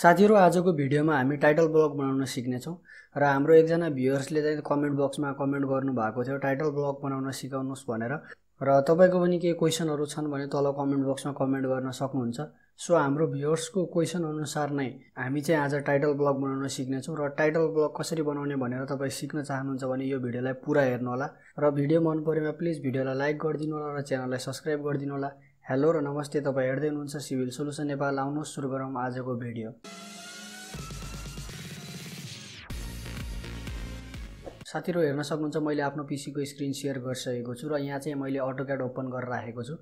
साथीहरू आजको भिडियोमा हामी टाइटल ब्लग बनाउन सिक्नेछौँ र हाम्रो एकजना भ्युवर्सले चाहिँ कमेन्ट बक्समा कमेन्ट गर्नुभएको थियो टाइटल ब्लग बनाउन सिकाउनुहोस् भनेर र तपाईँको पनि केही क्वेसनहरू छन् भने तल कमेन्ट बक्समा कमेन्ट गर्न सक्नुहुन्छ सो हाम्रो भ्युवर्सको क्वेसन अनुसार नै हामी चाहिँ आज टाइटल ब्लग बनाउन सिक्नेछौँ र टाइटल ब्लग कसरी बनाउने भनेर तपाईँ सिक्न चाहनुहुन्छ भने यो भिडियोलाई पुरा होला र भिडियो मन परेमा प्लिज भिडियोलाई लाइक गरिदिनु होला र च्यानललाई सब्सक्राइब गरिदिनु होला हेलो र नमस्ते तपाईँ हेर्दै हुनुहुन्छ सिभिल सोलुसन नेपाल आउनुहोस् सुरु गरौँ आजको भिडियो साथीहरू हेर्न सक्नुहुन्छ मैले आफ्नो पिसीको स्क्रिन सेयर गरिसकेको छु र यहाँ चाहिँ मैले अटो क्याड ओपन गरेर राखेको छु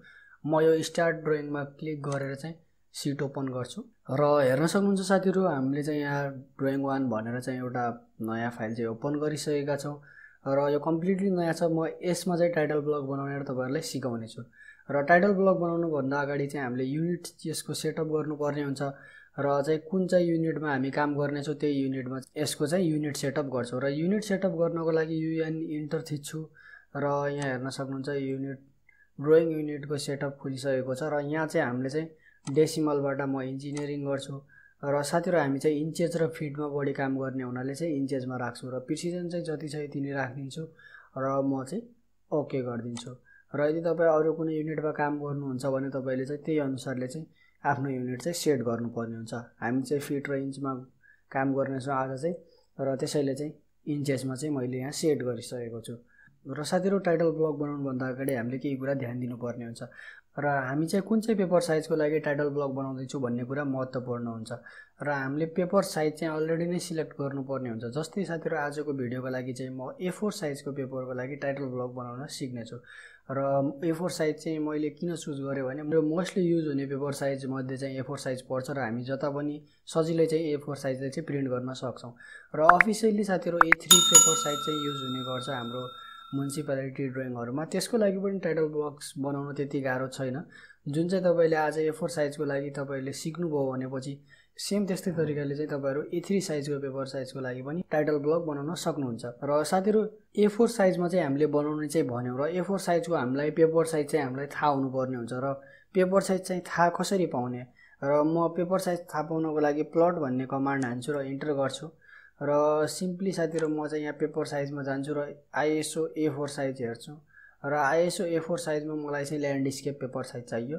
म यो स्टार्ट ड्रइङमा क्लिक गरेर चाहिँ सिट ओपन गर्छु र हेर्न सक्नुहुन्छ साथीहरू हामीले चाहिँ यहाँ ड्रइङ वान भनेर चाहिँ एउटा नयाँ फाइल चाहिँ ओपन गरिसकेका छौँ र यो कम्प्लिटली नयाँ छ म यसमा चाहिँ टाइटल ब्लक बनाउने र तपाईँहरूलाई सिकाउने छु र टाइटल ब्लग बनाउनुभन्दा अगाडि चाहिँ हामीले युनिट यसको सेटअप गर्नुपर्ने हुन्छ र चाहिँ कुन चाहिँ युनिटमा हामी काम गर्नेछौँ त्यही युनिटमा यसको चाहिँ युनिट सेटअप गर्छौँ र युनिट सेटअप गर्नको लागि युएन इन्टर थिच्छु र यहाँ हेर्न सक्नुहुन्छ युनिट ड्रइङ युनिटको सेटअप खुलिसकेको छ र यहाँ चाहिँ हामीले चाहिँ डेसिमलबाट म इन्जिनियरिङ गर्छु र साथीहरू हामी चाहिँ इन्चेज र फिटमा बढी काम गर्ने हुनाले चाहिँ इन्चेजमा राख्छु र प्रिसिजन चाहिँ जति छ यति नै राखिदिन्छु र म चाहिँ ओके गरिदिन्छु र यदि तपाईँ अरू कुनै युनिटमा काम गर्नुहुन्छ भने तपाईँले चाहिँ त्यही अनुसारले चाहिँ आफ्नो युनिट चाहिँ सेट गर्नुपर्ने हुन्छ हामी चाहिँ फिट र इन्चमा काम गर्नेछौँ आज चाहिँ र त्यसैले चाहिँ इन्चेजमा चाहिँ मैले यहाँ सेट गरिसकेको छु र साथीहरू टाइटल ब्लग बनाउनुभन्दा अगाडि हामीले केही कुरा ध्यान दिनुपर्ने हुन्छ र हामी चाहिँ कुन चाहिँ पेपर साइजको लागि टाइटल ब्लक बनाउँदैछु भन्ने कुरा महत्त्वपूर्ण हुन्छ र हामीले पेपर साइज चाहिँ अलरेडी नै सिलेक्ट गर्नुपर्ने हुन्छ जस्तै साथीहरू आजको भिडियोको लागि चाहिँ म ए फोर साइजको पेपरको लागि टाइटल ब्लक बनाउन सिक्नेछु र ए फोर साइज चाहिँ मैले किन चुज गरेँ भने मेरो मोस्टली युज हुने पेपर साइज मध्ये चाहिँ ए फोर साइज पर्छ र हामी जता पनि सजिलै चाहिँ ए फोर साइजले चाहिँ प्रिन्ट गर्न सक्छौँ र अफिसियली साथीहरू ए थ्री पेपर साइज चाहिँ युज हुने गर्छ हाम्रो म्युनिसिपालिटी ड्रइङहरूमा त्यसको लागि पनि टाइटल बक्स बनाउन त्यति गाह्रो छैन जुन चाहिँ तपाईँले आज एफोर साइजको लागि तपाईँले सिक्नुभयो भनेपछि सेम त्यस्तै तरिकाले चाहिँ तपाईँहरू ए थ्री साइजको पेपर साइजको लागि पनि टाइटल ब्लक बनाउन सक्नुहुन्छ र साथीहरू ए फोर साइजमा चाहिँ हामीले बनाउने चाहिँ भन्यौँ र ए फोर साइजको हामीलाई पेपर साइज चाहिँ हामीलाई थाहा हुनुपर्ने हुन्छ र पेपर साइज चाहिँ थाहा कसरी पाउने र म पेपर साइज थाहा पाउनको लागि प्लट भन्ने कमान्ड हान्छु र इन्टर गर्छु र सिम्पली साथीहरू म चाहिँ यहाँ पेपर साइजमा जान्छु र आइएसओ ए फोर साइज हेर्छु र आइएसओ ए फोर साइजमा मलाई चाहिँ ल्यान्डस्केप पेपर साइज चाहियो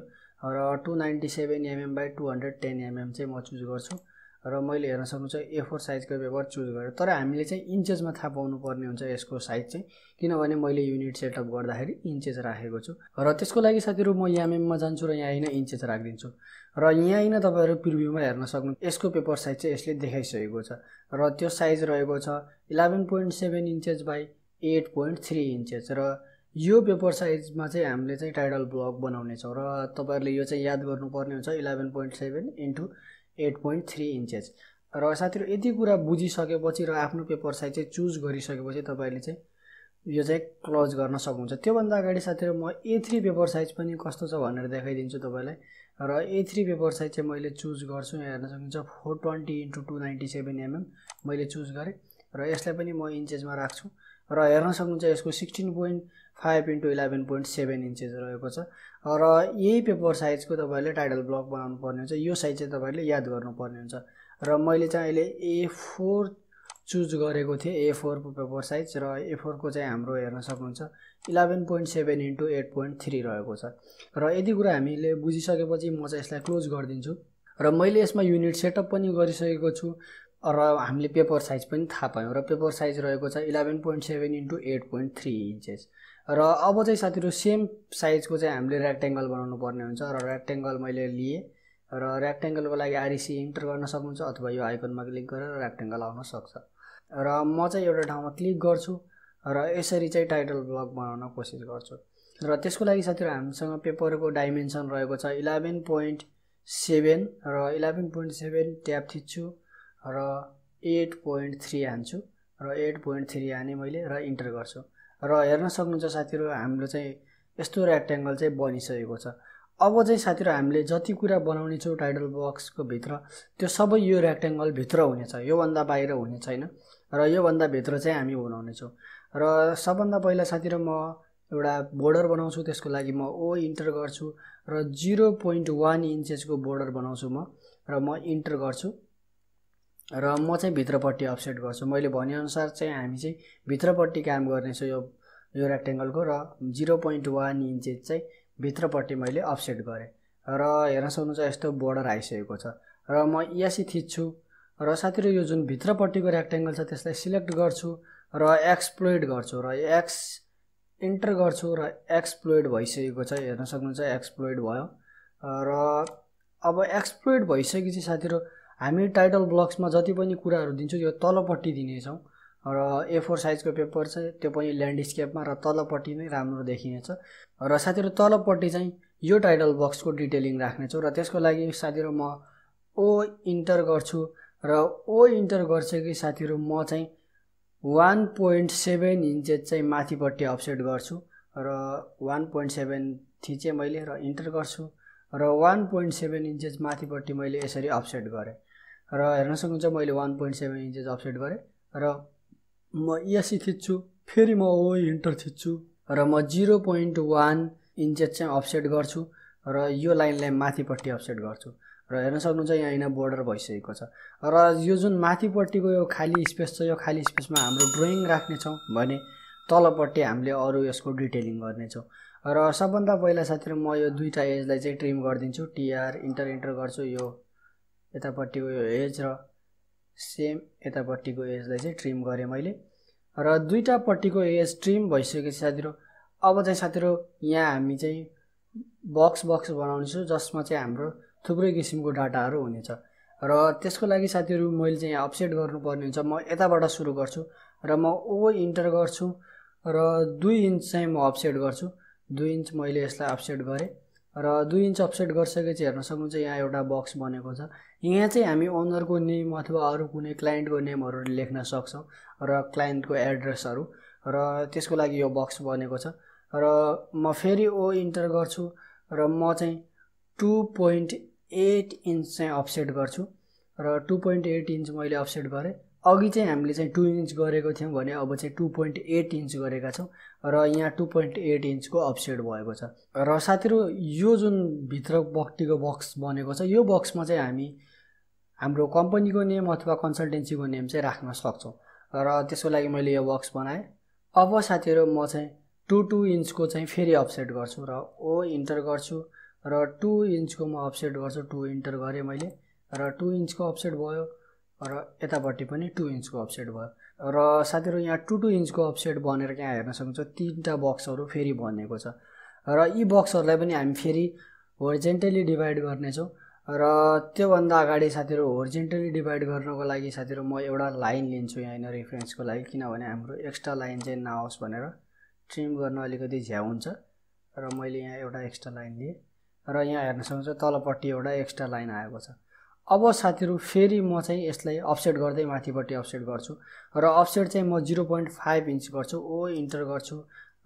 र two ninety seven mm by two hundred ten mm चाहिँ म चुज गर्छु र मैले हेर्न सक्नु चाहिँ ए फोर साइजको पेपर चुज गरेँ तर हामीले चाहिँ इन्चेजमा थाहा पर्ने हुन्छ यसको साइज चाहिँ किनभने मैले युनिट सेटअप गर्दाखेरि इन्चेज राखेको छु र त्यसको लागि साथीहरू म यामएममा जान्छु र यहाँ होइन इन्चेज राखिदिन्छु र यहाँ होइन तपाईँहरू प्रिभ्यूमा हेर्न सक्नु यसको पेपर साइज चाहिँ यसले देखाइसकेको छ र त्यो साइज रहेको छ eleven point seven inches by eight point three inches र यो पेपर साइजमा चाहिँ हामीले चाहिँ टाइडल ब्लक बनाउनेछौँ र तपाईँहरूले यो चाहिँ याद गर्नुपर्ने हुन्छ eleven point seven into eight point three inches र साथीहरू यति कुरा बुझिसकेपछि र आफ्नो पेपर साइज चाहिँ चुज गरिसकेपछि तपाईँले चाहिँ यो चाहिँ क्लोज गर्न सक्नुहुन्छ त्योभन्दा अगाडि साथीहरू म ए थ्री पेपर साइज पनि कस्तो छ भनेर देखाइदिन्छु तपाईँलाई र ए थ्री पेपर साइज चाहिँ मैले चुज गर्छु यहाँ हेर्न सकिन्छ four twenty into two ninety seven mm मैले चुज गरेँ र यसलाई पनि म इन्चेजमा राख्छु र हेर्न सक्नुहुन्छ यसको sixteen point five into eleven point seven inches रहेको छ र यही पेपर साइजको तपाईँहरूले टाइटल ब्लक बनाउनु पर्ने हुन्छ यो साइज चाहिँ तपाईँहरूले याद गर्नुपर्ने हुन्छ र मैले चाहिँ अहिले ए फोर चुज गरेको थिएँ ए फोरको पेपर साइज र ए फोरको चाहिँ हाम्रो हेर्न सक्नुहुन्छ eleven point seven into eight point three रहेको छ र यति कुरा हामीले बुझिसकेपछि म चाहिँ यसलाई क्लोज गरिदिन्छु र मैले यसमा युनिट सेटअप पनि गरिसकेको छु र हामीले पेपर साइज पनि थाहा पायौँ र पेपर साइज रहेको छ eleven point seven into eight point three inches र अब चाहिँ साथीहरू सेम साइजको चाहिँ हामीले रेक्ट्याङ्गल बनाउनु पर्ने हुन्छ र रेक्ट्याङ्गल मैले लिएँ र रेक्ट्याङ्गलको लागि आरिसी इन्टर गर्न सक्नुहुन्छ अथवा यो आइकनमा क्लिक गरेर रेक्ट्याङ्गल आउन सक्छ र म चाहिँ एउटा ठाउँमा क्लिक गर्छु र यसरी चाहिँ टाइटल ब्लक बनाउन कोसिस गर्छु र त्यसको लागि साथीहरू हामीसँग पेपरको डाइमेन्सन रहेको छ इलेभेन पोइन्ट सेभेन र इलेभेन पोइन्ट सेभेन ट्याब थिच्छु र एट पोइन्ट थ्री हान्छु र एट पोइन्ट थ्री हाने मैले र इन्टर गर्छु र हेर्न सक्नुहुन्छ साथीहरू हाम्रो चाहिँ यस्तो रेक्ट्याङ्गल चाहिँ बनिसकेको छ अब चाहिँ साथीहरू हामीले जति कुरा बनाउने छौँ टाइटल बक्सको भित्र त्यो सबै यो भित्र हुनेछ योभन्दा बाहिर हुने छैन र योभन्दा भित्र चाहिँ हामी बनाउनेछौँ र सबभन्दा पहिला साथीहरू म एउटा बोर्डर बनाउँछु त्यसको लागि म ओ इन्टर गर्छु र जिरो पोइन्ट वान इन्चेसको बोर्डर बनाउँछु म र म इन्टर गर्छु र म चाहिँ भित्रपट्टि अपसेट गर्छु मैले भनेअनुसार चाहिँ हामी चाहिँ भित्रपट्टि काम गर्नेछौँ यो यो रेक्टेङ्गलको र जिरो पोइन्ट वान इन्चेस चाहिँ भित्रपट्टि मैले अपसेट गरेँ र हेर्न सक्नुहुन्छ यस्तो बोर्डर आइसकेको छ र म यसी थिच्छु र साथीहरू यो जुन भित्रपट्टिको रेक्टेङ्गल छ त्यसलाई सिलेक्ट गर्छु र एक्सप्लोइड गर्छु र एक्स इन्टर गर्छु र एक्सप्लोइड भइसकेको छ हेर्न सक्नुहुन्छ एक्सप्लोइड भयो र अब एक्सप्लोइड भइसकेपछि साथीहरू हामी टाइटल ब्लक्समा जति पनि कुराहरू दिन्छौँ यो तलपट्टि दिनेछौँ र ए फोर साइजको पेपर छ त्यो पनि ल्यान्डस्केपमा र तलपट्टि नै राम्रो देखिनेछ र साथीहरू तलपट्टि चाहिँ यो टाइटल बक्सको डिटेलिङ राख्नेछु र त्यसको लागि साथीहरू म ओ इन्टर गर्छु र ओ इन्टर गर्छु कि साथीहरू म चाहिँ वान पोइन्ट सेभेन इन्चेस चाहिँ माथिपट्टि अपसेट गर्छु र वान पोइन्ट सेभेन थिचेँ मैले र इन्टर गर्छु र वान पोइन्ट सेभेन इन्चेस माथिपट्टि मैले यसरी अपसेट गरेँ र हेर्न सक्नुहुन्छ मैले one point seven inches offset गरेँ र म इएससी e थिच्छु फेरि म ओ इन्टर e थिच्छु र म जिरो पोइन्ट वान इन्चेस चाहिँ अपसेट गर्छु र यो लाइनलाई माथिपट्टि अपसेट गर्छु र हेर्न सक्नुहुन्छ यहाँ होइन बोर्डर भइसकेको छ र यो जुन माथिपट्टिको यो खाली स्पेस छ यो खाली स्पेसमा हाम्रो ड्रइङ राख्नेछौँ भने तलपट्टि हामीले अरू यसको डिटेलिङ गर्नेछौँ र सबभन्दा पहिला साथीहरू म यो दुईवटा एजलाई चाहिँ ट्रिम गरिदिन्छु टिआर इन्टर इन्टर गर्छु यो यतापट्टिको यो एज र सेम यतापट्टिको एजलाई चाहिँ ट्रिम गरेँ मैले र दुईवटापट्टिको एज ट्रिम भइसकेपछि साथीहरू अब चाहिँ साथीहरू यहाँ हामी चाहिँ बक्स बक्स बनाउनेछु जसमा चाहिँ हाम्रो थुप्रै किसिमको डाटाहरू हुनेछ र त्यसको लागि साथीहरू मैले चाहिँ यहाँ अपसेट गर्नुपर्ने हुन्छ म यताबाट सुरु गर्छु र म ओ इन्टर गर्छु र दुई इन्च चाहिँ म अपसेट गर्छु दुई इन्च मैले यसलाई अपसेट गरेँ र दुई इन्च अपसेट गरिसकेपछि हेर्न सक्नुहुन्छ यहाँ एउटा बक्स बनेको छ यहाँ चाहिँ हामी ओनरको नेम अथवा अरू कुनै क्लाइन्टको नेमहरू लेख्न सक्छौँ र क्लाइन्टको एड्रेसहरू र त्यसको लागि यो बक्स बनेको छ र म फेरि ओ इन्टर गर्छु र म चाहिँ टु पोइन्ट एट इन्च चाहिँ अपसेट गर्छु र टु पोइन्ट एट इन्च मैले अपसेट गरेँ अघि चाहिँ हामीले चाहिँ टु इन्च गरेको थियौँ भने अब चाहिँ टु पोइन्ट एट इन्च गरेका छौँ र यहाँ टु पोइन्ट एट इन्चको अपसेट भएको छ र साथीहरू यो जुन भित्र बक्टीको बक्स बनेको छ यो बक्समा चाहिँ हामी हाम्रो कम्पनीको नेम अथवा कन्सल्टेन्सीको नेम चाहिँ राख्न सक्छौँ र त्यसको लागि मैले यो बक्स बनाएँ अब साथीहरू म चाहिँ टु टु इन्चको चाहिँ फेरि अपसेट गर्छु र ओ इन्टर गर्छु र टु इन्चको म अपसेट गर्छु टु इन्टर गरेँ मैले र टु इन्चको अपसेट भयो र यतापट्टि पनि टु इन्चको अफसेट भयो र साथीहरू यहाँ टु टु इन्चको अफसेट बनेर यहाँ हेर्न सक्नुहुन्छ तिनवटा बक्सहरू फेरि बनेको छ र यी बक्सहरूलाई पनि हामी फेरि होर्जेन्टली डिभाइड गर्नेछौँ र त्योभन्दा अगाडि साथीहरू होर्जेन्टली डिभाइड गर्नको लागि साथीहरू म एउटा लाइन लिन्छु यहाँनिर रेफरेन्सको लागि किनभने हाम्रो एक्स्ट्रा लाइन चाहिँ नआओस् भनेर ट्रिम गर्न अलिकति झ्या हुन्छ र मैले यहाँ एउटा एक्स्ट्रा लाइन लिएँ र यहाँ हेर्न सक्नुहुन्छ तलपट्टि एउटा एक्स्ट्रा लाइन आएको छ अब साथीहरू फेरि म चाहिँ यसलाई अफसेट गर्दै माथिपट्टि अफसेट गर्छु र अफसेट चाहिँ म जिरो पोइन्ट फाइभ इन्च गर्छु ओ इन्टर गर्छु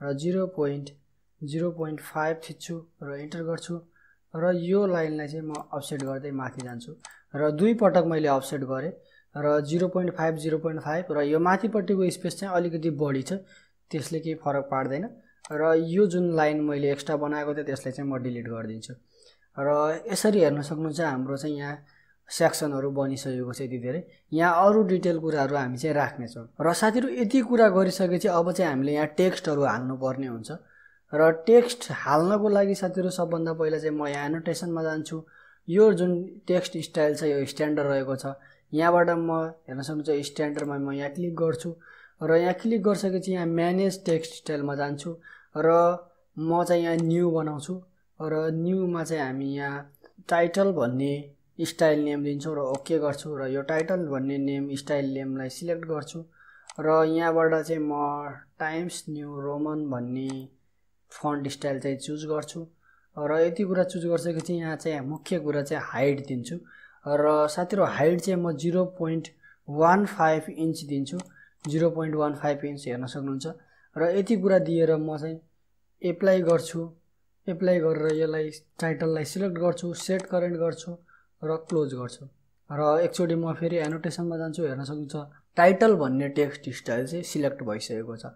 र zero point zero point five थिच्छु र इन्टर गर्छु र यो लाइनलाई चाहिँ म अफसेट गर्दै माथि जान्छु र दुई पटक मैले अफसेट गरेँ र zero point five zero point five र यो माथिपट्टिको स्पेस चाहिँ अलिकति बढी छ त्यसले केही फरक पार्दैन र यो जुन लाइन मैले एक्स्ट्रा बनाएको थिएँ त्यसलाई चाहिँ म डिलिट गरिदिन्छु र यसरी हेर्न सक्नुहुन्छ हाम्रो चाहिँ यहाँ सेक्सनहरू बनिसकेको छ यति धेरै यहाँ अरू डिटेल कुराहरू हामी चाहिँ राख्नेछौँ र साथीहरू यति कुरा गरिसकेपछि अब चाहिँ हामीले यहाँ टेक्स्टहरू हाल्नुपर्ने हुन्छ र टेक्स्ट हाल्नको लागि साथीहरू सबभन्दा पहिला चाहिँ म यहाँ एनोटेसनमा जान्छु यो जुन टेक्स्ट स्टाइल छ यो स्ट्यान्डर्ड रहेको छ यहाँबाट म हेर्न सक्छु स्ट्यान्डर्डमा म यहाँ क्लिक गर्छु र यहाँ क्लिक गरिसकेपछि यहाँ म्यानेज टेक्स्ट स्टाइलमा जान्छु र म चाहिँ यहाँ न्यू बनाउँछु र न्युमा चाहिँ हामी यहाँ टाइटल भन्ने स्टाइल नेम लिन्छौँ र ओके गर्छु र यो टाइटल भन्ने नेम स्टाइल नेमलाई सिलेक्ट गर्छु र यहाँबाट चाहिँ म टाइम्स न्यु रोमन भन्ने फन्ड स्टाइल चाहिँ चुज गर्छु र यति कुरा चुज गरिसकेपछि यहाँ चाहिँ मुख्य कुरा चाहिँ हाइट दिन्छु र साथीहरू हाइट चाहिँ म zero point one five inch दिन्छु zero point one five inch हेर्न सक्नुहुन्छ र यति कुरा दिएर म चाहिँ एप्लाई गर्छु एप्लाई गरेर यसलाई टाइटललाई सिलेक्ट गर्छु सेट करेन्ट गर्छु र क्लोज गर्छु र एकचोटि म फेरि एनोटेसनमा जान्छु हेर्न सकिन्छ टाइटल भन्ने टेक्स्ट स्टाइल चाहिँ सिलेक्ट भइसकेको छ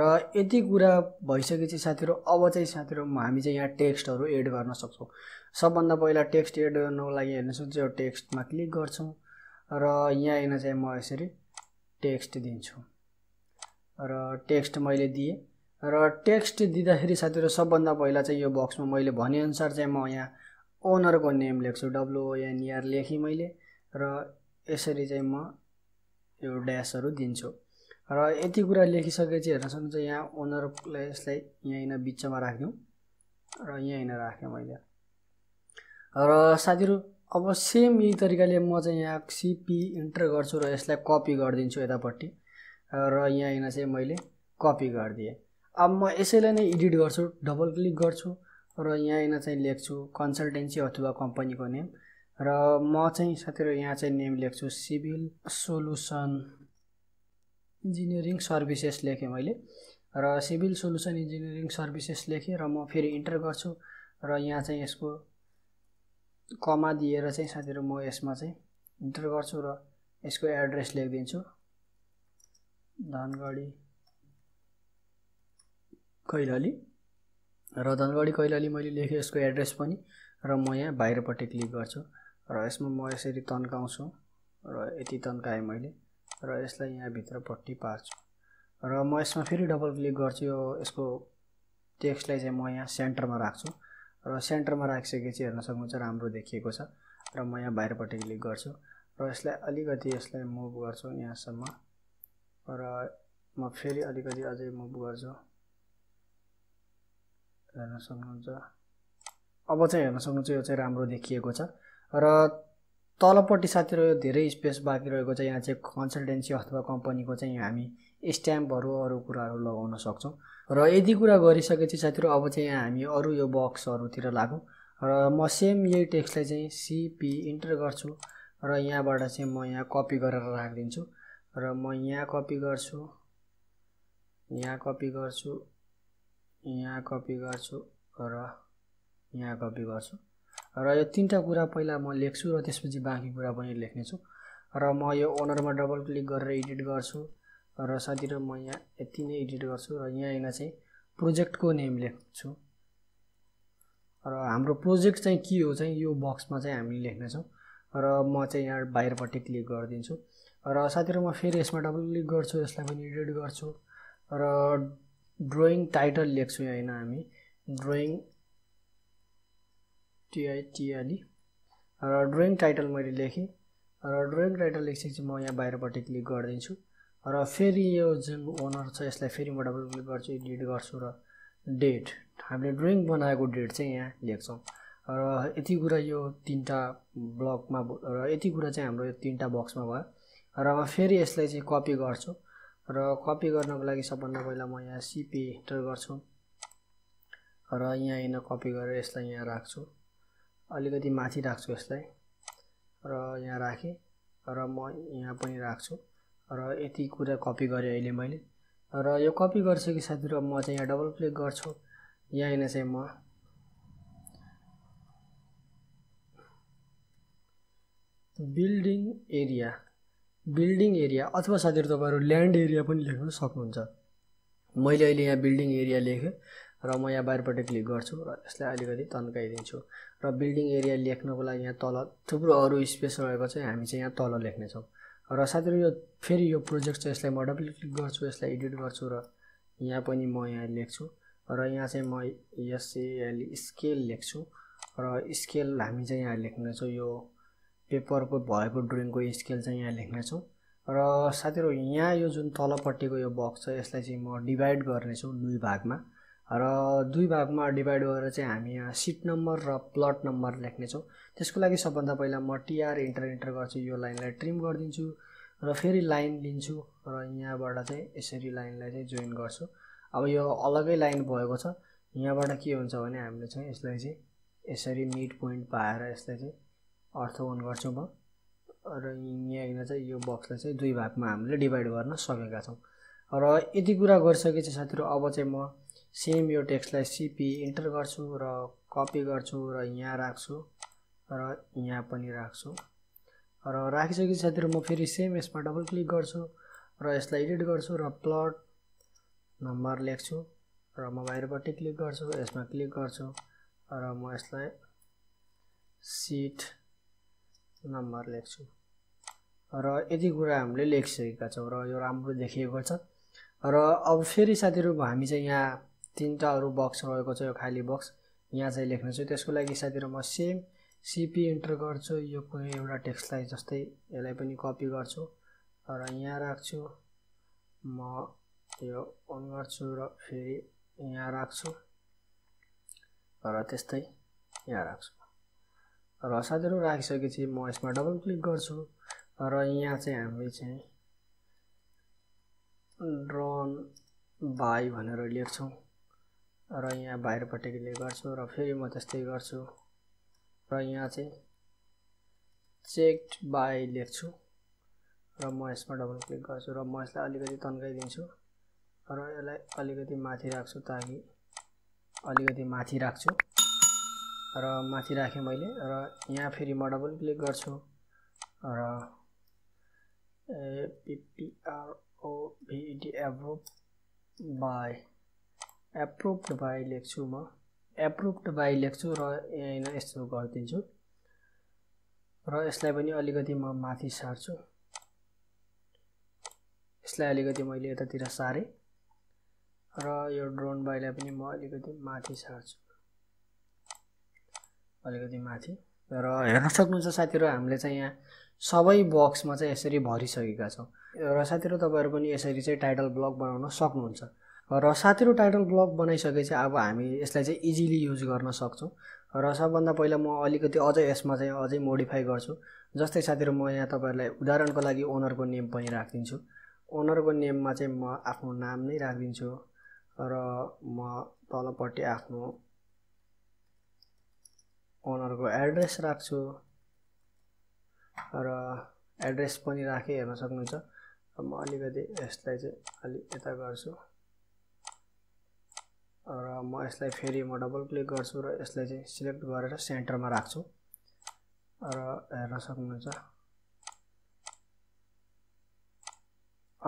र यति कुरा भइसकेपछि साथीहरू अब चाहिँ साथीहरू हामी चाहिँ यहाँ टेक्स्टहरू एड गर्न सक्छौँ सबभन्दा पहिला टेक्स्ट एड गर्नको लागि हेर्न सक्छु टेक्स्टमा क्लिक गर्छौँ र यहाँ चाहिँ म यसरी टेक्स्ट दिन्छु र टेक्स्ट मैले दिएँ र टेक्स्ट दिँदाखेरि साथीहरू सबभन्दा पहिला चाहिँ यो बक्समा मैले भनेअनुसार चाहिँ म यहाँ ओनरको नेम लेख्छु डब्लुओएनआर e लेखेँ मैले र यसरी चाहिँ म यो ड्यासहरू दिन्छु र यति कुरा लेखिसकेपछि हेर्न सक्नुहुन्छ यहाँ ओनरलाई यसलाई यहाँ यहाँ बिचमा राख्यौँ र यहाँ यहाँ राखेँ मैले र साथीहरू अब सेम यही तरिकाले म चाहिँ यहाँ सिपी इन्टर गर्छु र यसलाई कपी गरिदिन्छु यतापट्टि र यहाँ यहाँनिर चाहिँ मैले कपी गरिदिएँ अब म यसैलाई नै एडिट गर्छु डबल क्लिक गर्छु र यहाँ यहाँ चाहिँ लेख्छु कन्सल्टेन्सी अथवा कम्पनीको नेम र म चाहिँ साथीहरू यहाँ चाहिँ नेम लेख्छु सिभिल सोलुसन इन्जिनियरिङ सर्भिसेस लेखेँ मैले र सिभिल सोलुसन इन्जिनियरिङ सर्भिसेस लेखेँ र म फेरि इन्टर गर्छु र यहाँ चाहिँ यसको कमा दिएर चाहिँ साथीहरू म यसमा चाहिँ इन्टर गर्छु र यसको एड्रेस लेखिदिन्छु धनगढी कैलाली र धनगढी कैलाली मैले लेखेँ यसको एड्रेस पनि र म यहाँ बाहिरपट्टि क्लिक गर्छु र यसमा म यसरी तन्काउँछु र यति तन्काएँ मैले र यसलाई यहाँ यहाँभित्रपट्टि पार्छु र म यसमा फेरि डबल क्लिक गर्छु यो यसको टेक्स्टलाई चाहिँ म यहाँ सेन्टरमा राख्छु र सेन्टरमा राखिसकेपछि हेर्न सक्नुहुन्छ राम्रो देखिएको छ र म यहाँ बाहिरपट्टि क्लिक गर्छु र यसलाई अलिकति यसलाई मुभ गर्छु यहाँसम्म र म फेरि अलिकति अझै मुभ गर्छु हेर्न सक्नुहुन्छ अब चाहिँ हेर्न सक्नुहुन्छ यो चाहिँ राम्रो देखिएको छ र तलपट्टि साथीहरू धेरै स्पेस बाँकी रहेको छ यहाँ चाहिँ कन्सल्टेन्सी अथवा कम्पनीको चाहिँ हामी स्ट्याम्पहरू अरू कुराहरू लगाउन सक्छौँ र यदि कुरा गरिसकेपछि साथीहरू अब चाहिँ यहाँ हामी अरू यो बक्सहरूतिर लागौँ र म सेम यही टेक्स्टलाई चाहिँ सिपी इन्टर गर्छु र यहाँबाट चाहिँ म यहाँ कपी गरेर राखिदिन्छु र म यहाँ कपी गर्छु यहाँ कपी गर्छु यहाँ कपी गर्छु र यहाँ कपी गर्छु र यो तिनवटा कुरा पहिला म लेख्छु र त्यसपछि बाँकी कुरा पनि लेख्नेछु र म यो ओनरमा डबल क्लिक गरेर एडिट गर्छु र साथीहरू म यहाँ यति नै एडिट गर्छु र यहाँ चाहिँ प्रोजेक्टको नेम लेख्छु र हाम्रो प्रोजेक्ट चाहिँ के हो चाहिँ यो बक्समा चाहिँ हामीले लेख्नेछौँ र म चाहिँ यहाँ बाहिरपट्टि क्लिक गरिदिन्छु र साथीहरू म फेरि यसमा डबल क्लिक गर्छु यसलाई पनि एडिट गर्छु र ड्रइङ टाइटल लेख्छौँ होइन हामी ड्रइङ टिआइटिआली e। र ड्रइङ टाइटल मैले लेखेँ र ड्रइङ टाइटल लेखिसकेपछि म यहाँ बाहिरपट्टि क्लिक गरिदिन्छु र फेरि यो जुन ओनर छ यसलाई फेरि म डबल क्लिक गर्छु एडिट गर्छु र डेट हामीले ड्रइङ बनाएको डेट चाहिँ यहाँ लेख्छौँ र यति कुरा यो तिनवटा ब्लकमा र यति कुरा चाहिँ हाम्रो यो तिनवटा बक्समा भयो र म फेरि यसलाई चाहिँ कपी गर्छु र कपी गर्नको लागि सबभन्दा पहिला म यहाँ सिपी इन्टर गर्छु र यहाँ होइन कपी गरेर यसलाई यहाँ राख्छु अलिकति माथि राख्छु यसलाई र यहाँ राखेँ र म यहाँ पनि राख्छु र यति कुरा कपी गरेँ अहिले मैले र यो कपी गरिसकेको र म चाहिँ यहाँ डबल क्लिक गर्छु यहाँ होइन चाहिँ म बिल्डिङ एरिया बिल्डिङ एरिया अथवा साथीहरू तपाईँहरू ल्यान्ड एरिया पनि लेख्न सक्नुहुन्छ मैले अहिले यहाँ बिल्डिङ एरिया लेखेँ र म यहाँ बाहिरपट्टि क्लिक गर्छु र यसलाई अलिकति तन्काइदिन्छु र बिल्डिङ एरिया लेख्नको लागि यहाँ तल थुप्रो अरू स्पेस रहेको चाहिँ हामी चाहिँ यहाँ तल लेख्नेछौँ र साथीहरू यो फेरि यो प्रोजेक्ट चाहिँ यसलाई म डबल क्लिक गर्छु यसलाई एडिट गर्छु र यहाँ पनि म यहाँ लेख्छु र यहाँ चाहिँ म यसएल स्केल लेख्छु र स्केल हामी चाहिँ यहाँ लेख्नेछौँ यो पेपरको भएको ड्रइङको स्केल चाहिँ यहाँ लेख्नेछौँ र साथीहरू यहाँ यो जुन तलपट्टिको यो बक्स छ यसलाई चाहिँ म डिभाइड गर्नेछु दुई भागमा र दुई भागमा डिभाइड गरेर चाहिँ हामी यहाँ सिट नम्बर र प्लट नम्बर लेख्नेछौँ त्यसको लागि सबभन्दा पहिला म टिआर इन्टर इन्टर गर्छु यो लाइनलाई ट्रिम गरिदिन्छु र फेरि लाइन लिन्छु र यहाँबाट चाहिँ यसरी लाइनलाई चाहिँ जोइन गर्छु अब यो अलगै लाइन भएको छ यहाँबाट के हुन्छ भने हामीले चाहिँ यसलाई चाहिँ यसरी मिड पोइन्ट पाएर यसलाई चाहिँ अर्थ ओन गर्छौँ म र यहाँनिर चाहिँ यो बक्सलाई चाहिँ दुई भागमा हामीले डिभाइड गर्न सकेका छौँ र यति कुरा गरिसकेपछि साथीहरू अब चाहिँ म सेम यो टेक्स्टलाई सिपी इन्टर गर्छु र कपी गर्छु र यहाँ राख्छु र यहाँ पनि राख्छु र राखिसकेपछि साथीहरू म फेरि सेम यसमा डबल क्लिक गर्छु र यसलाई एडिट गर्छु र प्लट नम्बर लेख्छु र म बाहिरपट्टि क्लिक गर्छु यसमा क्लिक गर्छु र म यसलाई सिट नम्बर लेख्छु र यति कुरा हामीले लेखिसकेका छौँ र यो राम्रो देखिएको छ र अब फेरि साथीहरू हामी चाहिँ यहाँ तिनवटा अरू बक्स रहेको छ यो खाली बक्स यहाँ चाहिँ लेख्ने छु त्यसको लागि साथीहरू म सेम सिपी इन्टर गर्छु यो कुनै एउटा टेक्स्टलाई जस्तै यसलाई पनि कपी गर्छु र यहाँ राख्छु म यो अन गर्छु र फेरि यहाँ राख्छु र त्यस्तै यहाँ राख्छु र साथीहरू राखिसकेपछि म यसमा डबल क्लिक गर्छु र यहाँ चाहिँ हामी चाहिँ ड्रन भाइ भनेर लेख्छौँ र यहाँ क्लिक गर्छु र फेरि म त्यस्तै गर्छु र यहाँ चाहिँ चेक्ड बाई लेख्छु र म यसमा डबल क्लिक गर्छु र म यसलाई अलिकति तन्काइदिन्छु र यसलाई अलिकति माथि राख्छु ताकि अलिकति माथि राख्छु र माथि राखेँ मैले र यहाँ फेरि म डबल क्लिक गर्छु र A P R O V D approve by approved by लेख्छु म एप्रुभड बाई लेख्छु र यहाँ यस्तो गरिदिन्छु र यसलाई पनि अलिकति म माथि सार्छु यसलाई अलिकति मैले यतातिर सारेँ र यो ड्रोन बाईलाई पनि म अलिकति माथि सार्छु अलिकति माथि र हेर्न सक्नुहुन्छ साथीहरू हामीले चाहिँ यहाँ सबै बक्समा चाहिँ यसरी भरिसकेका छौँ र साथीहरू तपाईँहरू पनि यसरी चाहिँ टाइटल ब्लक बनाउन सक्नुहुन्छ र साथीहरू टाइटल ब्लक बनाइसकेपछि अब हामी यसलाई चाहिँ इजिली युज गर्न सक्छौँ र सबभन्दा पहिला म अलिकति अझै यसमा चाहिँ अझै मोडिफाई गर्छु जस्तै साथीहरू म यहाँ तपाईँहरूलाई उदाहरणको लागि ओनरको नेम पनि राखिदिन्छु ओनरको नेममा चाहिँ म आफ्नो नाम नै राखिदिन्छु र म तलपट्टि आफ्नो ओनरको एड्रेस राख्छु र एड्रेस पनि राखेँ हेर्न सक्नुहुन्छ म अलिकति यसलाई चाहिँ अलि यता गर्छु र म यसलाई फेरि म डबल क्लिक गर्छु र यसलाई चाहिँ सिलेक्ट गरेर सेन्टरमा राख्छु र हेर्न सक्नुहुन्छ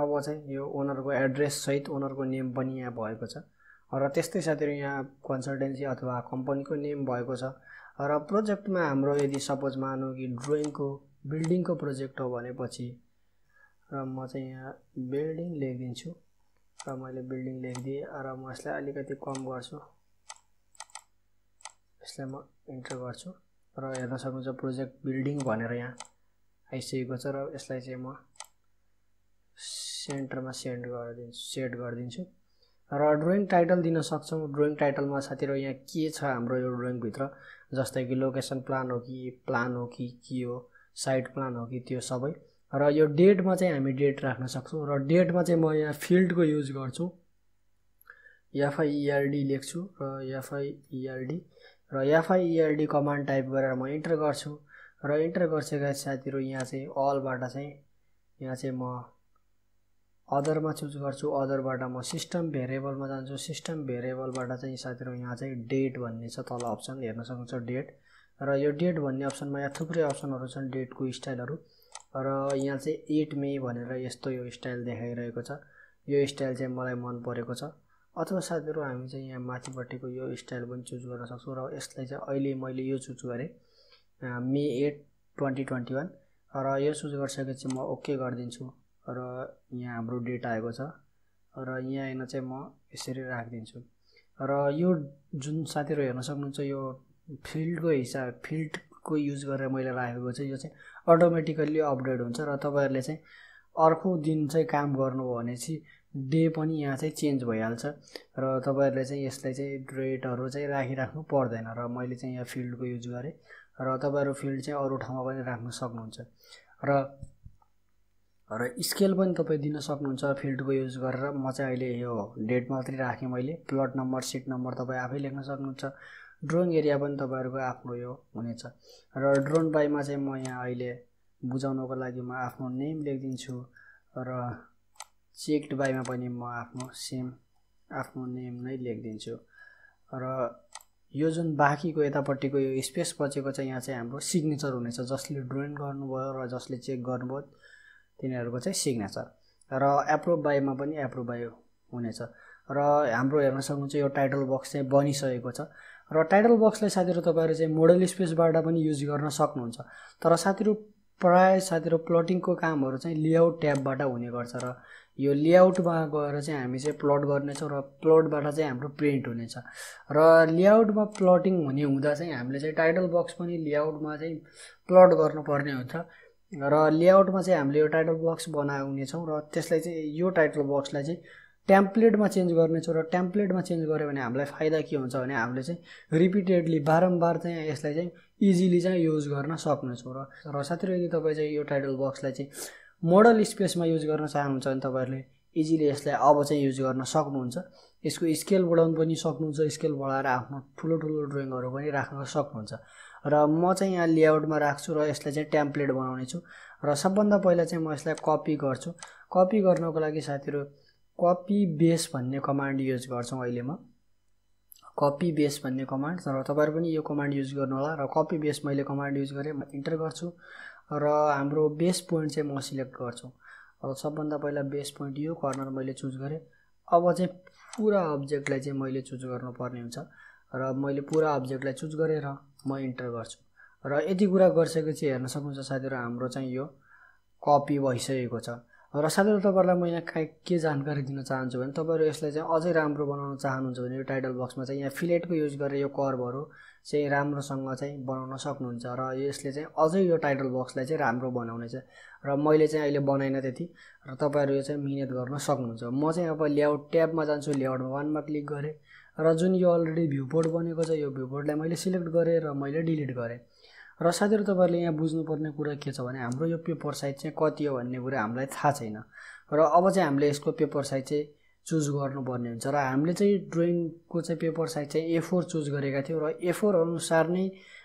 अब चाहिँ यो ओनरको एड्रेस सहित ओनरको नेम पनि यहाँ भएको छ र त्यस्तै साथीहरू यहाँ कन्सल्टेन्सी अथवा कम्पनीको नेम भएको छ र प्रोजेक्टमा हाम्रो यदि सपोज मानौँ कि ड्रइङको बिल्डिङको प्रोजेक्ट हो भनेपछि र म चाहिँ यहाँ बिल्डिङ लेखिदिन्छु र मैले बिल्डिङ लेखिदिएँ र म यसलाई अलिकति कम गर्छु यसलाई म इन्टर गर्छु र हेर्न सक्नुहुन्छ प्रोजेक्ट बिल्डिङ भनेर यहाँ आइसकेको छ र यसलाई चाहिँ म सेन्टरमा सेन्ड गरिदिन्छु सेट गरिदिन्छु र ड्रइङ टाइटल दिन सक्छौँ ड्रइङ टाइटलमा साथीहरू यहाँ के छ हाम्रो यो ड्रइङभित्र जस्तै कि लोकेसन प्लान हो कि प्लान हो कि के हो साइड प्लान हो कि त्यो सबै र यो डेटमा चाहिँ हामी डेट राख्न सक्छौँ र डेटमा चाहिँ म यहाँ फिल्डको युज गर्छु एफआइइआरडी लेख्छु र एफआइइआरडी र एफआइइआरडी कमान्ड टाइप गरेर म इन्टर गर्छु र इन्टर गरिसकेपछि साथीहरू यहाँ चाहिँ अलबाट चाहिँ यहाँ चाहिँ म अदरमा चुज गर्छु अदरबाट म सिस्टम भेरिएबलमा जान्छु सिस्टम भेरिएबलबाट चाहिँ साथीहरू यहाँ चाहिँ डेट भन्ने छ तल अप्सन हेर्न सक्नुहुन्छ डेट र यो डेट भन्ने अप्सनमा यहाँ थुप्रै अप्सनहरू छन् डेटको स्टाइलहरू र यहाँ चाहिँ एट मे भनेर यस्तो यो स्टाइल देखाइरहेको छ यो स्टाइल चाहिँ मलाई मन परेको छ अथवा साथीहरू हामी चाहिँ यहाँ माथिपट्टिको यो स्टाइल पनि चुज गर्न सक्छौँ र यसलाई चाहिँ अहिले मैले यो चुज गरेँ May eight twenty twenty one र यो चुज गरिसकेपछि म ओके गरिदिन्छु र यहाँ हाम्रो डेटा आएको छ र यहाँ होइन चाहिँ म यसरी राखिदिन्छु र यो जुन साथीहरू हेर्न सक्नुहुन्छ यो फिल्डको हिसाब फिल्डको युज गरेर मैले राखेको चाहिँ यो चाहिँ अटोमेटिकल्ली अपडेट हुन्छ र तपाईँहरूले चाहिँ अर्को दिन चाहिँ काम गर्नुभयो चाहिँ डे पनि यहाँ चाहिँ चेन्ज भइहाल्छ र तपाईँहरूले चाहिँ यसलाई चाहिँ रेटहरू चाहिँ राखिराख्नु पर्दैन र मैले चाहिँ यहाँ फिल्डको युज गरेँ र तपाईँहरू फिल्ड चाहिँ अरू ठाउँमा पनि राख्न सक्नुहुन्छ र र स्केल पनि तपाईँ दिन सक्नुहुन्छ फिल्डको युज गरेर म चाहिँ अहिले यो डेट मात्रै राखेँ मैले प्लट नम्बर सिट नम्बर तपाईँ आफै लेख्न सक्नुहुन्छ ड्रोइङ एरिया पनि तपाईँहरूको आफ्नो यो हुनेछ र ड्रोन बाईमा चाहिँ म यहाँ अहिले बुझाउनको लागि म आफ्नो नेम लेखिदिन्छु र चेक्ड बाईमा पनि म आफ्नो सेम आफ्नो नेम नै लेखिदिन्छु र यो जुन बाँकीको यतापट्टिको यो स्पेस बचेको चाहिँ यहाँ चाहिँ हाम्रो सिग्नेचर हुनेछ जसले ड्रोन गर्नुभयो र जसले चेक गर्नुभयो तिनीहरूको चाहिँ सिग्नेचर र एप्रुभ बाईमा पनि एप्रुभ बाई हुनेछ र हाम्रो हेर्न सक्नुहुन्छ यो टाइटल बक्स चाहिँ बनिसकेको छ र टाइटल बक्सलाई साथीहरू तपाईँहरू चाहिँ मोडल स्पेसबाट पनि युज गर्न सक्नुहुन्छ तर साथीहरू प्राय साथीहरू प्लटिङको कामहरू चाहिँ लेआउट ट्याबबाट हुने गर्छ र यो लेआउटमा गएर चाहिँ हामी चाहिँ प्लट गर्नेछौँ र प्लटबाट चाहिँ हाम्रो प्रिन्ट हुनेछ र लेआउटमा प्लटिङ हुने हुँदा चाहिँ हामीले चाहिँ टाइटल बक्स पनि लेआउटमा चाहिँ प्लट गर्नुपर्ने हुन्छ र लेआउटमा चाहिँ हामीले यो टाइटल बक्स बनाएको हुनेछौँ र त्यसलाई चाहिँ यो टाइटल बक्सलाई चाहिँ ट्याम्प्लेटमा चेन्ज गर्नेछौँ र ट्याम्प्लेटमा चेन्ज गऱ्यो भने हामीलाई फाइदा के हुन्छ भने हामीले चाहिँ रिपिटेडली बारम्बार चाहिँ यसलाई चाहिँ इजिली चाहिँ युज गर्न सक्नेछौँ र र साथीहरू यदि तपाईँ चाहिँ यो टाइटल बक्सलाई चाहिँ मोडल स्पेसमा युज गर्न चाहनुहुन्छ भने तपाईँहरूले इजिली यसलाई अब चाहिँ युज गर्न सक्नुहुन्छ यसको स्केल बढाउनु पनि सक्नुहुन्छ स्केल बढाएर आफ्नो ठुलो ठुलो ड्रइङहरू पनि राख्न सक्नुहुन्छ र म चाहिँ यहाँ लेआउटमा राख्छु र यसलाई चाहिँ ट्याम्प्लेट बनाउने छु र सबभन्दा पहिला चाहिँ म यसलाई कपी गर्छु कपी गर्नको लागि साथीहरू कपी बेस भन्ने कमान्ड युज गर्छौँ अहिले म कपी बेस भन्ने कमान्ड र तपाईँहरू पनि यो कमान्ड युज गर्नु होला र कपी बेस मैले कमान्ड युज गरेँ म इन्टर गर्छु र हाम्रो बेस पोइन्ट चाहिँ म सिलेक्ट गर्छु र सबभन्दा पहिला बेस पोइन्ट यो कर्नर मैले चुज गरेँ अब चाहिँ पुरा अब्जेक्टलाई चाहिँ मैले चुज गर्नुपर्ने हुन्छ र मैले पुरा अब्जेक्टलाई चुज गरेर म इन्टर गर्छु र यति कुरा गरिसकेपछि हेर्न सक्नुहुन्छ साथीहरू हाम्रो चाहिँ यो कपी भइसकेको छ र साथीहरू तपाईँहरूलाई म यहाँ काहीँ के जानकारी दिन चाहन्छु भने तपाईँहरू यसलाई चाहिँ अझै राम्रो बनाउन चाहनुहुन्छ भने यो टाइटल बक्समा चाहिँ यहाँ फिलेटको युज गरेर यो कर्भहरू चाहिँ राम्रोसँग चाहिँ बनाउन सक्नुहुन्छ र यसले चाहिँ अझै यो टाइटल बक्सलाई चाहिँ राम्रो बनाउनेछ र मैले चाहिँ अहिले बनाइनँ त्यति र तपाईँहरू यो चाहिँ मिहिनेत गर्न सक्नुहुन्छ म चाहिँ अब लेआउट ट्याबमा जान्छु लेआउटमा वानमा क्लिक गरेँ र जुन यो अलरेडी भ्यू बोर्ड बनेको छ यो भ्यू बोर्डलाई मैले सिलेक्ट गरेँ र मैले डिलिट गरेँ र साथीहरू तपाईँहरूले यहाँ बुझ्नुपर्ने कुरा के छ भने हाम्रो यो पेपर साइज चाहिँ कति हो भन्ने कुरा हामीलाई थाहा छैन र अब चाहिँ हामीले यसको पेपर साइज चाहिँ चुज गर्नुपर्ने हुन्छ र हामीले चाहिँ ड्रइङको चाहिँ पेपर साइज चाहिँ ए फोर चुज गरेका थियौँ र ए फोर अनुसार नै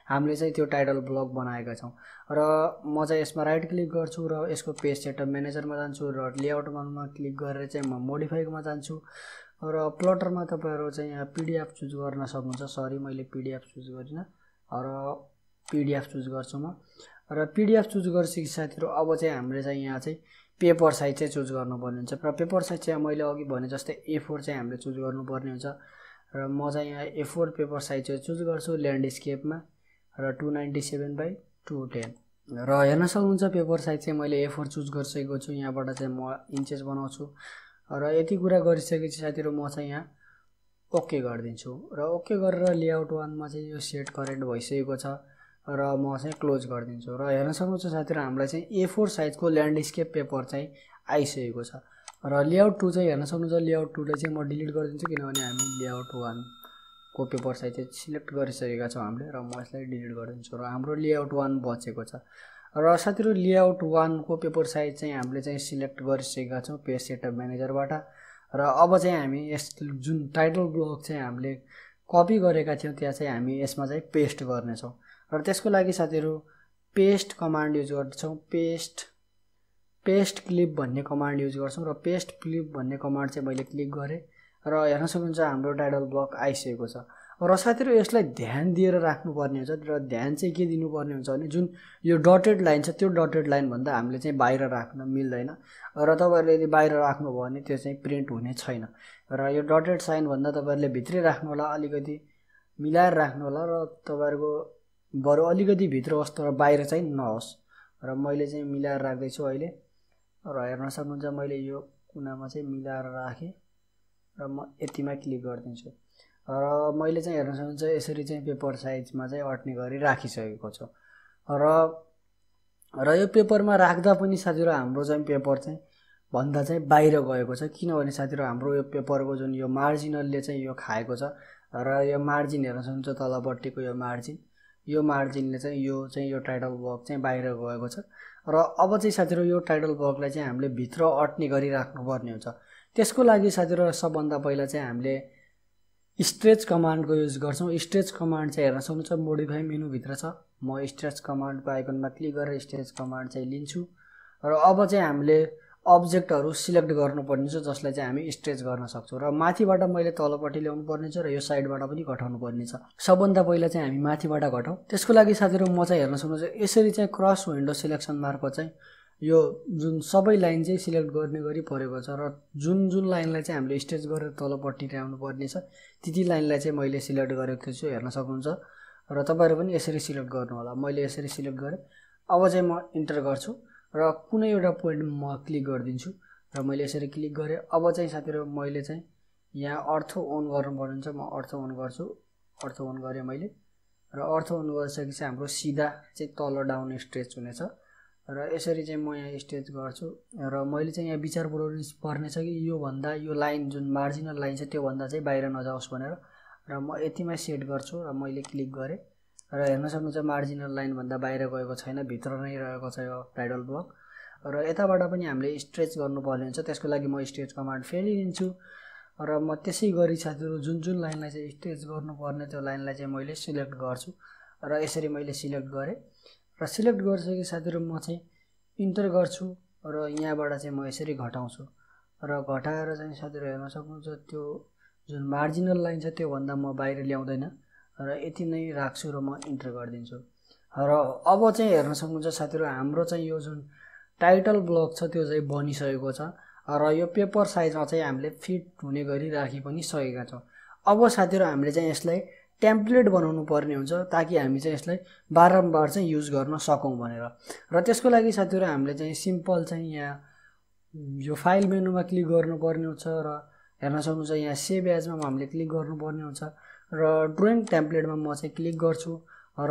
हामीले चाहिँ त्यो टाइटल ब्लक बनाएका छौँ र म चाहिँ यसमा राइट क्लिक गर्छु र यसको पेज सेटअप म्यानेजरमा जान्छु र लेआउटमा क्लिक गरेर चाहिँ म मोडिफाईमा जान्छु र प्लटरमा तपाईँहरू चाहिँ यहाँ पिडिएफ चुज गर्न सक्नुहुन्छ सरी मैले पिडिएफ चुज गरिनँ र पिडिएफ चुज गर्छु म र पिडिएफ चुज गरिसके साथीहरू अब चाहिँ हामीले चाहिँ यहाँ चाहिँ पेपर साइज चाहिँ चुज गर्नुपर्ने हुन्छ र पेपर साइज चाहिँ मैले अघि भने जस्तै ए फोर चाहिँ हामीले चुज गर्नुपर्ने हुन्छ र म चाहिँ यहाँ ए फोर पेपर साइज चाहिँ चुज गर्छु ल्यान्डस्केपमा र two ninety seven by two ten र हेर्न सक्नुहुन्छ पेपर साइज चाहिँ मैले ए फोर चुज गरिसकेको छु यहाँबाट चाहिँ म इन्चेस बनाउँछु र यति कुरा गरिसकेपछि साथीहरू म चाहिँ यहाँ ओके गरिदिन्छु र ओके गरेर लेआउट वानमा चाहिँ यो सेट करेक्ट भइसकेको छ र म चाहिँ क्लोज गरिदिन्छु र हेर्न सक्नुहुन्छ साथीहरू हामीलाई चाहिँ ए फोर साइजको ल्यान्डस्केप पेपर चाहिँ आइसकेको छ र लेआउट टू चाहिँ हेर्न सक्नुहुन्छ लेआउट टूलाई चाहिँ म डिलिट गरिदिन्छु किनभने हामी लेआउट वानको पेपर साइज चाहिँ सिलेक्ट गरिसकेका छौँ हामीले र म यसलाई डिलिट गरिदिन्छु र हाम्रो लेआउट वान बचेको छ र साथीहरू लेआउट वानको पेपर साइज चाहिँ हामीले चाहिँ सिलेक्ट गरिसकेका छौँ पेज सेटअप म्यानेजरबाट र अब चाहिँ हामी यस जुन टाइटल ब्लक चाहिँ हामीले कपी गरेका थियौँ त्यहाँ चाहिँ हामी यसमा चाहिँ पेस्ट गर्नेछौँ र त्यसको लागि साथीहरू पेस्ट कमान्ड युज गर्छौँ पेस्ट पेस्ट क्लिप भन्ने कमान्ड युज गर्छौँ र पेस्ट क्लिप भन्ने कमान्ड चाहिँ मैले क्लिक गरेँ र हेर्न सक्नुहुन्छ हाम्रो टाइटल ब्लक आइसकेको छ र साथीहरू यसलाई ध्यान दिएर राख्नुपर्ने हुन्छ र ध्यान चाहिँ के दिनुपर्ने हुन्छ भने जुन यो डटेड लाइन छ त्यो डटेड लाइनभन्दा हामीले चाहिँ बाहिर राख्न मिल्दैन र तपाईँहरूले यदि बाहिर राख्नुभयो भने त्यो चाहिँ प्रिन्ट हुने छैन र यो डटेड साइनभन्दा तपाईँहरूले भित्रै राख्नु होला अलिकति मिलाएर राख्नु होला र तपाईँहरूको बरु अलिकति भित्र होस् तर बाहिर चाहिँ नहोस् र मैले चाहिँ मिलाएर राख्दैछु अहिले र हेर्न सक्नुहुन्छ मैले यो कुनामा चाहिँ मिलाएर राखेँ र म यतिमा क्लिक गरिदिन्छु र मैले चाहिँ हेर्न सक्नुहुन्छ यसरी चाहिँ पेपर साइजमा चाहिँ अट्ने गरी राखिसकेको छु र र यो पेपरमा राख्दा पनि साथीहरू हाम्रो चाहिँ पेपर चाहिँ भन्दा चाहिँ बाहिर गएको छ किनभने साथीहरू हाम्रो यो पेपरको जुन यो मार्जिनलले चाहिँ यो खाएको छ र यो मार्जिन हेर्न सक्नुहुन्छ तलपट्टिको यो मार्जिन यो मार्जिनले चाहिँ यो चाहिँ यो टाइटल वर्क चाहिँ बाहिर गएको छ र अब चाहिँ साथीहरू यो टाइटल वर्कलाई चाहिँ हामीले भित्र अट्ने गरी राख्नुपर्ने हुन्छ त्यसको लागि साथीहरू सबभन्दा पहिला चाहिँ हामीले स्ट्रेच कमान्डको युज गर्छौँ स्ट्रेच कमान्ड चाहिँ हेर्न सक्नुहुन्छ मोडिफाई मेनुभित्र छ म स्ट्रेच कमान्डको आइकनमा क्लिक गरेर स्ट्रेच कमान्ड चाहिँ लिन्छु र अब चाहिँ हामीले अब्जेक्टहरू सिलेक्ट गर्नुपर्ने छ जसलाई चाहिँ हामी स्ट्रेच गर्न सक्छौँ र माथिबाट मैले तलपट्टि ल्याउनु छ र यो साइडबाट पनि घटाउनु छ सबभन्दा पहिला चाहिँ हामी माथिबाट घटाउँ त्यसको लागि साथीहरू म चाहिँ हेर्न सक्नुहुन्छ यसरी चाहिँ क्रस विन्डो सिलेक्सन मार्फत चाहिँ यो जुन सबै लाइन चाहिँ सिलेक्ट गर्ने गरी परेको छ र जुन जुन लाइनलाई चाहिँ हामीले स्टेज गरेर तलपट्टि ल्याउनु पर्ने छ त्यति लाइनलाई चाहिँ मैले सिलेक्ट गरेको छु हेर्न सक्नुहुन्छ र तपाईँहरू पनि यसरी सिलेक्ट गर्नु होला मैले यसरी सिलेक्ट गरेँ अब चाहिँ म इन्टर गर्छु र कुनै एउटा पोइन्ट म क्लिक गरिदिन्छु र मैले यसरी क्लिक गरेँ अब चाहिँ साथीहरू मैले चाहिँ यहाँ अर्थ अन गर्नुपर्ने हुन्छ म अर्थ अन गर्छु अर्थ अन गरेँ मैले र अर्थ अन गरिसकेपछि हाम्रो सिधा चाहिँ तल डाउन स्ट्रेच हुनेछ र यसरी चाहिँ म यहाँ स्टेज गर्छु र मैले चाहिँ यहाँ विचार पुऱ्याउनु पर्नेछ कि योभन्दा यो लाइन जुन मार्जिनल लाइन छ त्योभन्दा चाहिँ बाहिर नजाओस् भनेर र म यतिमै सेट गर्छु र मैले क्लिक गरेँ र हेर्न सक्नुहुन्छ मार्जिनल लाइनभन्दा बाहिर गएको छैन भित्र नै रहेको छ यो ब्राइडल ब्लक र यताबाट पनि हामीले स्ट्रेच गर्नुपर्ने हुन्छ त्यसको लागि म स्ट्रेच कमान्ड फेरि लिन्छु र म त्यसै गरी साथीहरू जुन जुन लाइनलाई चाहिँ स्ट्रेच गर्नुपर्ने त्यो लाइनलाई चाहिँ मैले सिलेक्ट गर्छु र यसरी मैले सिलेक्ट गरेँ र सिलेक्ट गरिसके साथीहरू म चाहिँ इन्टर गर्छु र यहाँबाट चाहिँ म यसरी घटाउँछु र घटाएर चाहिँ साथीहरू हेर्न सक्नुहुन्छ त्यो जुन मार्जिनल लाइन छ त्योभन्दा म बाहिर ल्याउँदैन र यति नै राख्छु र म इन्टर गरिदिन्छु र अब चाहिँ हेर्न सक्नुहुन्छ साथीहरू हाम्रो चाहिँ यो जुन टाइटल ब्लक छ त्यो चाहिँ बनिसकेको छ र यो पेपर साइजमा चाहिँ हामीले फिट हुने गरी राखि पनि सकेका छौँ अब साथीहरू हामीले चाहिँ यसलाई टेम्प्लेट बनाउनु पर्ने हुन्छ ताकि हामी चाहिँ यसलाई बारम्बार चाहिँ युज गर्न सकौँ भनेर र त्यसको लागि साथीहरू हामीले चाहिँ सिम्पल चाहिँ यहाँ यो फाइल मेनुमा क्लिक गर्नुपर्ने हुन्छ र हेर्न सक्नुहुन्छ यहाँ सेभ एजमा हामीले क्लिक गर्नुपर्ने हुन्छ र ड्रइङ टेम्प्लेटमा म चाहिँ क्लिक गर्छु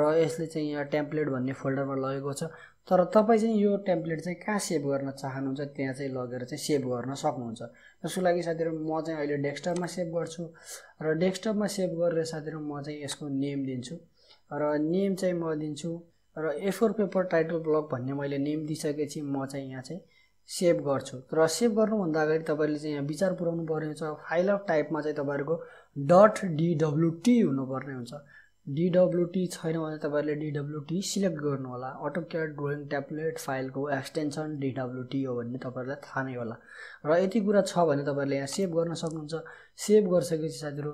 र यसले चाहिँ यहाँ टेम्प्लेट भन्ने फोल्डरमा लगेको छ तर तपाईँ चाहिँ यो टेम्प्लेट चाहिँ कहाँ सेभ गर्न चाहनुहुन्छ त्यहाँ चाहिँ लगेर चाहिँ सेभ गर्न सक्नुहुन्छ जसको लागि साथीहरू म चाहिँ अहिले डेस्कटपमा सेभ गर्छु र डेस्कटपमा सेभ गरेर साथीहरू म चाहिँ यसको नेम दिन्छु र नेम चाहिँ म दिन्छु र एफोर पेपर टाइटल ब्लक भन्ने मैले नेम दिइसकेपछि म चाहिँ यहाँ चाहिँ सेभ गर्छु र सेभ गर्नुभन्दा अगाडि तपाईँले चाहिँ यहाँ विचार पुऱ्याउनु पर्ने हुन्छ फाइल अफ टाइपमा चाहिँ तपाईँहरूको डट डिडब्लुटी हुनुपर्ने हुन्छ डिडब्लुटी छैन भने तपाईँहरूले डिडब्लुटी सिलेक्ट होला अटो क्याड ड्रोइङ ट्याब्लेट फाइलको एक्सटेन्सन डिडब्लुटी हो भन्ने तपाईँहरूलाई थाहा नै होला र यति कुरा छ भने तपाईँहरूले यहाँ सेभ गर्न सक्नुहुन्छ सेभ गरिसकेपछि साथीहरू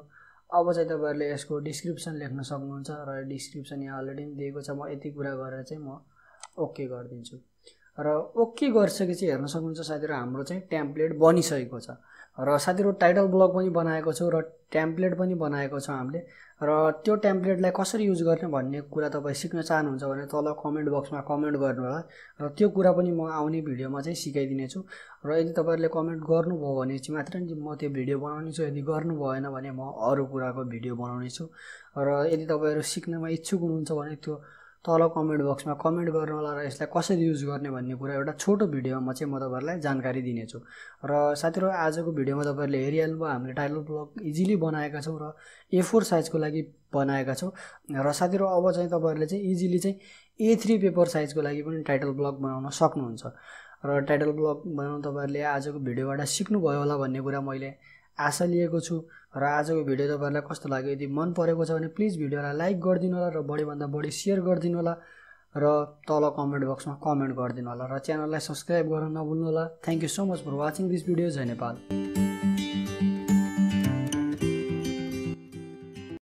अब चाहिँ तपाईँहरूले यसको डिस्क्रिप्सन लेख्न सक्नुहुन्छ र डिस्क्रिप्सन यहाँ अलरेडी पनि दिएको छ म यति कुरा गरेर चाहिँ म ओके गरिदिन्छु र ओके गरिसकेपछि हेर्न सक्नुहुन्छ साथीहरू हाम्रो चाहिँ ट्याम्प्लेट बनिसकेको छ र साथीहरू टाइटल ब्लग पनि बनाएको छु र ट्याम्प्लेट पनि बनाएको छ हामीले र त्यो टेम्प्लेटलाई कसरी युज गर्ने भन्ने कुरा तपाईँ सिक्न चाहनुहुन्छ भने तल कमेन्ट बक्समा कमेन्ट गर्नुहोला र त्यो कुरा पनि म आउने भिडियोमा चाहिँ सिकाइदिनेछु र यदि तपाईँहरूले कमेन्ट गर्नुभयो भने चाहिँ मात्र नि म त्यो भिडियो बनाउने छु यदि गर्नु भएन भने म अरू कुराको भिडियो बनाउनेछु र यदि तपाईँहरू सिक्नमा इच्छुक हुनुहुन्छ भने त्यो तल कमेन्ट बक्समा कमेन्ट गर्नु होला र यसलाई कसरी युज गर्ने भन्ने कुरा एउटा छोटो भिडियोमा चाहिँ म तपाईँहरूलाई जानकारी दिनेछु र साथीहरू आजको भिडियोमा तपाईँहरूले हेरिहाल्नुभयो हामीले टाइटल ब्लक इजिली बनाएका छौँ र ए फोर साइजको लागि बनाएका छौँ र साथीहरू अब चाहिँ तपाईँहरूले चाहिँ इजिली चाहिँ ए थ्री पेपर साइजको लागि पनि टाइटल ब्लक बनाउन सक्नुहुन्छ र टाइटल ब्लक बनाउनु तपाईँहरूले आजको भिडियोबाट सिक्नुभयो होला भन्ने कुरा मैले आशा लिएको छु र आजको भिडियो तपाईँहरूलाई कस्तो लाग्यो यदि मन परेको छ भने प्लिज भिडियोलाई लाइक गरिदिनु होला र बढीभन्दा बढी सेयर गरिदिनु होला र तल कमेन्ट बक्समा कमेन्ट गरिदिनु होला र च्यानललाई सब्सक्राइब गर्न नभुल्नु होला thank you so much for watching this video जय नेपाल